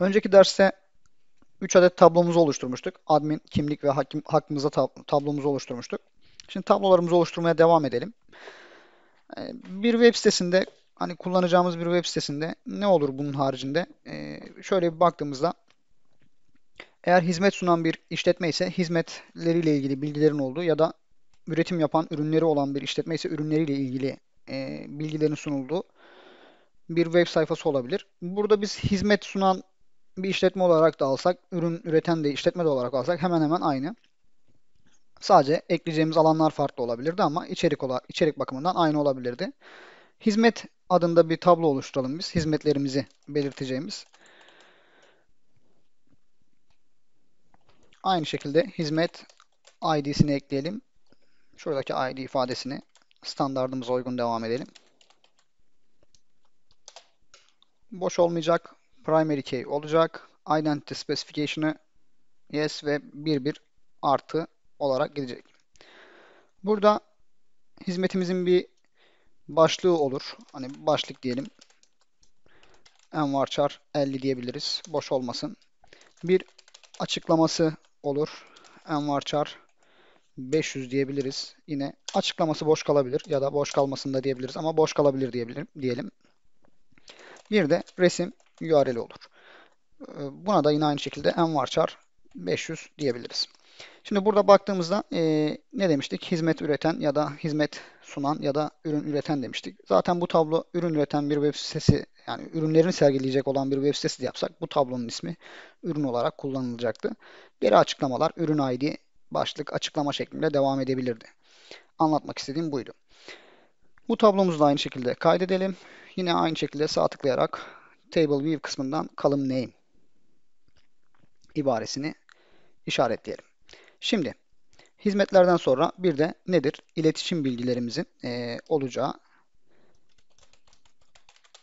Önceki derste 3 adet tablomuzu oluşturmuştuk. Admin, kimlik ve hakim, hakkımıza tab tablomuzu oluşturmuştuk. Şimdi tablolarımızı oluşturmaya devam edelim. Ee, bir web sitesinde hani kullanacağımız bir web sitesinde ne olur bunun haricinde? Ee, şöyle bir baktığımızda eğer hizmet sunan bir işletme ise hizmetleriyle ilgili bilgilerin olduğu ya da üretim yapan ürünleri olan bir işletme ise ürünleriyle ilgili e, bilgilerin sunulduğu bir web sayfası olabilir. Burada biz hizmet sunan bir işletme olarak da alsak, ürün üreten de işletme de olarak alsak hemen hemen aynı. Sadece ekleyeceğimiz alanlar farklı olabilirdi ama içerik olarak, içerik bakımından aynı olabilirdi. Hizmet adında bir tablo oluşturalım biz. Hizmetlerimizi belirteceğimiz. Aynı şekilde hizmet ID'sini ekleyelim. Şuradaki ID ifadesini standartımıza uygun devam edelim. Boş olmayacak primary key olacak. Identity specification'ı yes ve 1. 1 artı olarak gidecek. Burada hizmetimizin bir başlığı olur. Hani başlık diyelim. Envarchar 50 diyebiliriz. Boş olmasın. Bir açıklaması olur. Envarchar 500 diyebiliriz. Yine açıklaması boş kalabilir ya da boş kalmasını da diyebiliriz ama boş kalabilir diyebilirim diyelim. Bir de resim URL olur. Ee, buna da yine aynı şekilde envarchar 500 diyebiliriz. Şimdi burada baktığımızda e, ne demiştik? Hizmet üreten ya da hizmet sunan ya da ürün üreten demiştik. Zaten bu tablo ürün üreten bir web sitesi yani ürünlerini sergileyecek olan bir web sitesi de yapsak bu tablonun ismi ürün olarak kullanılacaktı. Geri açıklamalar ürün ID başlık açıklama şeklinde devam edebilirdi. Anlatmak istediğim buydu. Bu tablomuzu da aynı şekilde kaydedelim. Yine aynı şekilde sağ tıklayarak table view kısmından column name ibaresini işaretleyelim. Şimdi hizmetlerden sonra bir de nedir? İletişim bilgilerimizin e, olacağı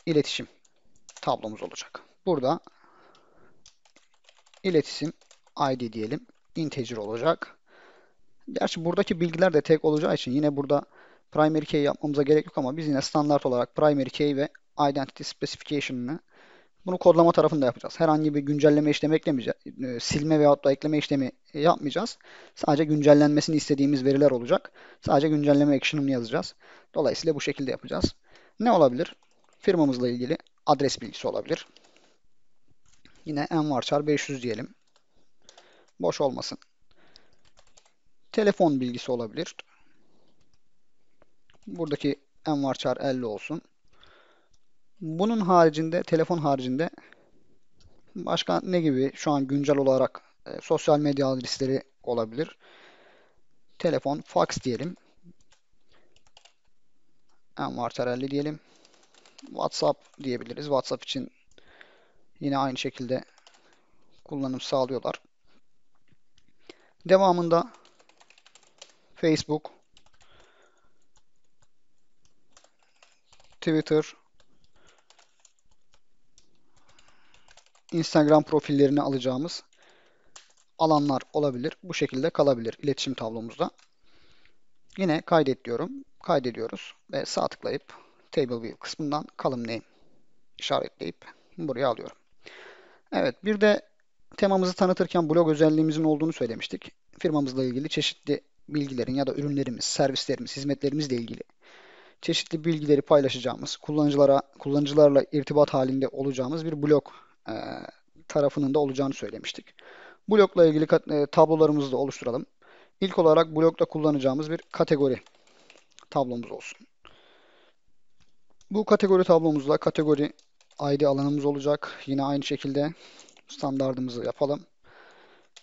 iletişim tablomuz olacak. Burada iletişim ID diyelim. Integer olacak. Gerçi buradaki bilgiler de tek olacağı için yine burada primary key yapmamıza gerek yok ama biz yine standart olarak primary key ve identity specification'ını bunu kodlama tarafında yapacağız. Herhangi bir güncelleme işlemi eklemeyeceğiz. Ee, silme veyahut da ekleme işlemi e, yapmayacağız. Sadece güncellenmesini istediğimiz veriler olacak. Sadece güncelleme action'ını yazacağız. Dolayısıyla bu şekilde yapacağız. Ne olabilir? Firmamızla ilgili adres bilgisi olabilir. Yine envarçar 500 diyelim. Boş olmasın. Telefon bilgisi olabilir. Buradaki envarçar 50 olsun. Bunun haricinde, telefon haricinde başka ne gibi şu an güncel olarak e, sosyal medya adresleri olabilir. Telefon, fax diyelim. Envarterelli diyelim. WhatsApp diyebiliriz. WhatsApp için yine aynı şekilde kullanım sağlıyorlar. Devamında Facebook, Twitter, Instagram profillerini alacağımız alanlar olabilir. Bu şekilde kalabilir iletişim tablomuzda. Yine kaydet diyorum. Kaydediyoruz ve sağ tıklayıp Table View kısmından Column Name işaretleyip buraya alıyorum. Evet bir de temamızı tanıtırken blog özelliğimizin olduğunu söylemiştik. Firmamızla ilgili çeşitli bilgilerin ya da ürünlerimiz, servislerimiz, hizmetlerimizle ilgili çeşitli bilgileri paylaşacağımız, kullanıcılara kullanıcılarla irtibat halinde olacağımız bir blog e, tarafının da olacağını söylemiştik. Blokla ilgili e, tablolarımızı da oluşturalım. İlk olarak blokta kullanacağımız bir kategori tablomuz olsun. Bu kategori tablomuzda kategori ID alanımız olacak. Yine aynı şekilde standartımızı yapalım.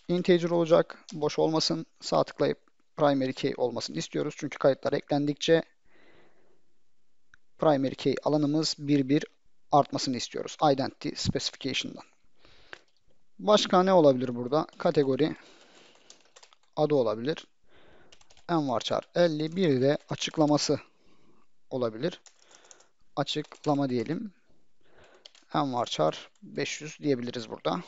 Integer olacak. Boş olmasın. Sağ tıklayıp primary key olmasını istiyoruz. Çünkü kayıtlar eklendikçe primary key alanımız bir bir artmasını istiyoruz. Identity Specification'dan. Başka ne olabilir burada? Kategori adı olabilir. Envarchar 50. Bir de açıklaması olabilir. Açıklama diyelim. Envarchar 500 diyebiliriz burada.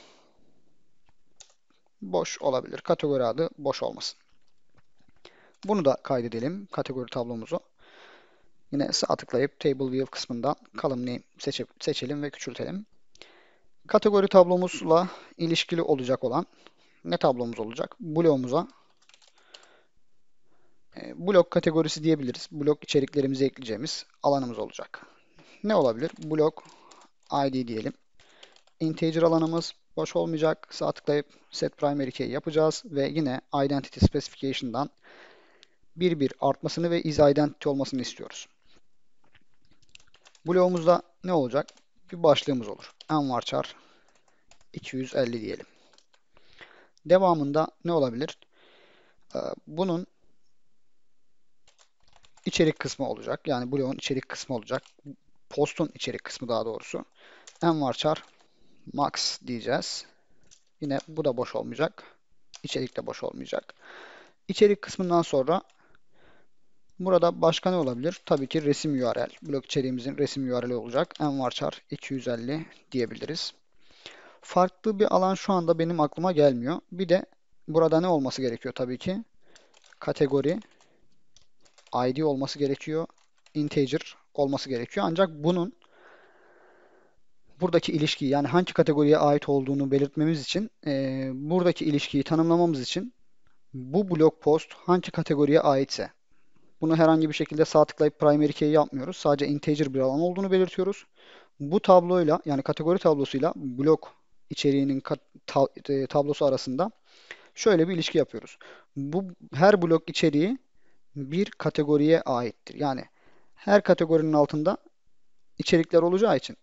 Boş olabilir. Kategori adı boş olmasın. Bunu da kaydedelim. Kategori tablomuzu. Yine sağ tıklayıp Table View kısmından Column Name seçip, seçelim ve küçültelim. Kategori tablomuzla ilişkili olacak olan ne tablomuz olacak? Bloğumuza e, blok kategorisi diyebiliriz. Blok içeriklerimizi ekleyeceğimiz alanımız olacak. Ne olabilir? Blok ID diyelim. Integer alanımız boş olmayacak. Sağ tıklayıp set primary key yapacağız ve yine identity specification'dan bir bir artmasını ve is identity olmasını istiyoruz. Bloğumuzda ne olacak? Bir başlığımız olur. Envar çar 250 diyelim. Devamında ne olabilir? Ee, bunun içerik kısmı olacak. Yani bloğun içerik kısmı olacak. Postun içerik kısmı daha doğrusu. Envar çar max diyeceğiz. Yine bu da boş olmayacak. İçerik de boş olmayacak. İçerik kısmından sonra Burada başka ne olabilir? Tabii ki resim URL. Blok içeriğimizin resim URL'i olacak. Envarchar 250 diyebiliriz. Farklı bir alan şu anda benim aklıma gelmiyor. Bir de burada ne olması gerekiyor tabii ki? Kategori ID olması gerekiyor. Integer olması gerekiyor. Ancak bunun buradaki ilişkiyi yani hangi kategoriye ait olduğunu belirtmemiz için e, buradaki ilişkiyi tanımlamamız için bu blog post hangi kategoriye aitse bunu herhangi bir şekilde sağ tıklayıp primary key yapmıyoruz. Sadece integer bir alan olduğunu belirtiyoruz. Bu tabloyla yani kategori tablosuyla blok içeriğinin e, tablosu arasında şöyle bir ilişki yapıyoruz. Bu her blok içeriği bir kategoriye aittir. Yani her kategorinin altında içerikler olacağı için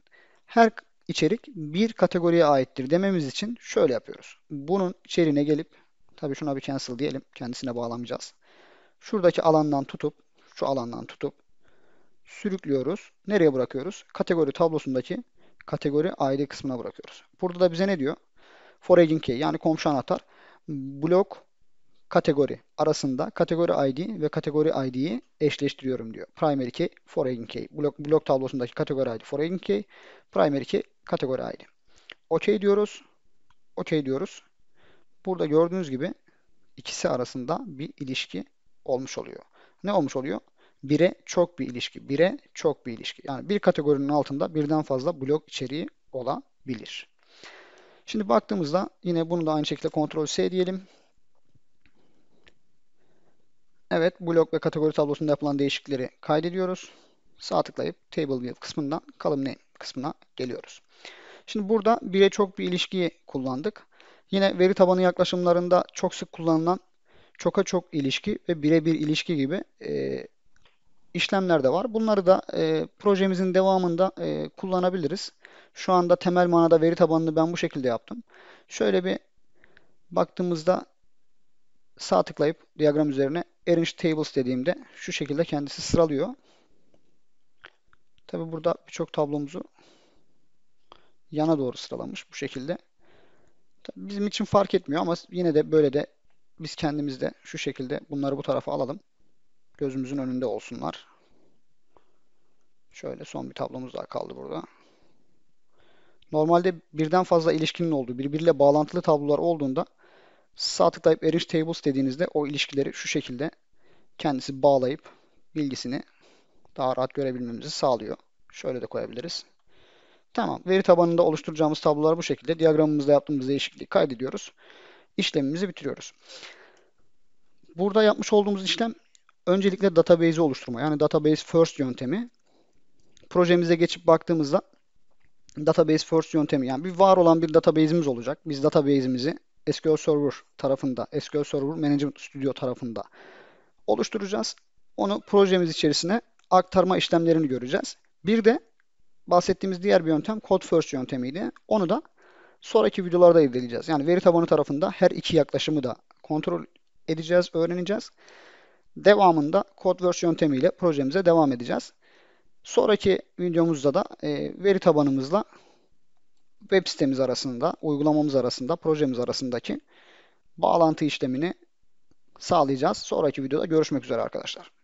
her içerik bir kategoriye aittir dememiz için şöyle yapıyoruz. Bunun içeriğine gelip tabii şuna bir cancel diyelim. Kendisine bağlamayacağız. Şuradaki alandan tutup, şu alandan tutup sürüklüyoruz. Nereye bırakıyoruz? Kategori tablosundaki kategori ID kısmına bırakıyoruz. Burada da bize ne diyor? Foraging key yani komşu anahtar. Blok kategori arasında kategori ID ve kategori ID'yi eşleştiriyorum diyor. Primary key, foraging key. Blok, blok tablosundaki kategori ID, foraging key. Primary key, kategori ID. OK diyoruz. OK diyoruz. Burada gördüğünüz gibi ikisi arasında bir ilişki olmuş oluyor. Ne olmuş oluyor? Bire çok bir ilişki. Bire çok bir ilişki. Yani bir kategorinin altında birden fazla blok içeriği olabilir. Şimdi baktığımızda yine bunu da aynı şekilde kontrol S diyelim. Evet, blok ve kategori tablosunda yapılan değişiklikleri kaydediyoruz. Sağ tıklayıp Table View kısmından Column Name kısmına geliyoruz. Şimdi burada bire çok bir ilişkiyi kullandık. Yine veri tabanı yaklaşımlarında çok sık kullanılan çoka çok ilişki ve birebir ilişki gibi e, işlemler de var. Bunları da e, projemizin devamında e, kullanabiliriz. Şu anda temel manada veri tabanını ben bu şekilde yaptım. Şöyle bir baktığımızda sağ tıklayıp diyagram üzerine Arrange Tables dediğimde şu şekilde kendisi sıralıyor. Tabi burada birçok tablomuzu yana doğru sıralamış bu şekilde. Tabii bizim için fark etmiyor ama yine de böyle de biz kendimiz de şu şekilde bunları bu tarafa alalım. Gözümüzün önünde olsunlar. Şöyle son bir tablomuz daha kaldı burada. Normalde birden fazla ilişkinin olduğu, birbiriyle bağlantılı tablolar olduğunda sağ tıklayıp Arrange Tables dediğinizde o ilişkileri şu şekilde kendisi bağlayıp bilgisini daha rahat görebilmemizi sağlıyor. Şöyle de koyabiliriz. Tamam. Veri tabanında oluşturacağımız tablolar bu şekilde. Diyagramımızda yaptığımız değişikliği kaydediyoruz işlemimizi bitiriyoruz. Burada yapmış olduğumuz işlem öncelikle database'i oluşturma. Yani database first yöntemi. Projemize geçip baktığımızda database first yöntemi yani bir var olan bir database'imiz olacak. Biz database'imizi SQL Server tarafında, SQL Server Management Studio tarafında oluşturacağız. Onu projemiz içerisine aktarma işlemlerini göreceğiz. Bir de bahsettiğimiz diğer bir yöntem Code First yöntemiydi. Onu da sonraki videolarda irdeleyeceğiz. Yani veri tabanı tarafında her iki yaklaşımı da kontrol edeceğiz, öğreneceğiz. Devamında CodeWords yöntemiyle projemize devam edeceğiz. Sonraki videomuzda da e, veri tabanımızla web sitemiz arasında, uygulamamız arasında, projemiz arasındaki bağlantı işlemini sağlayacağız. Sonraki videoda görüşmek üzere arkadaşlar.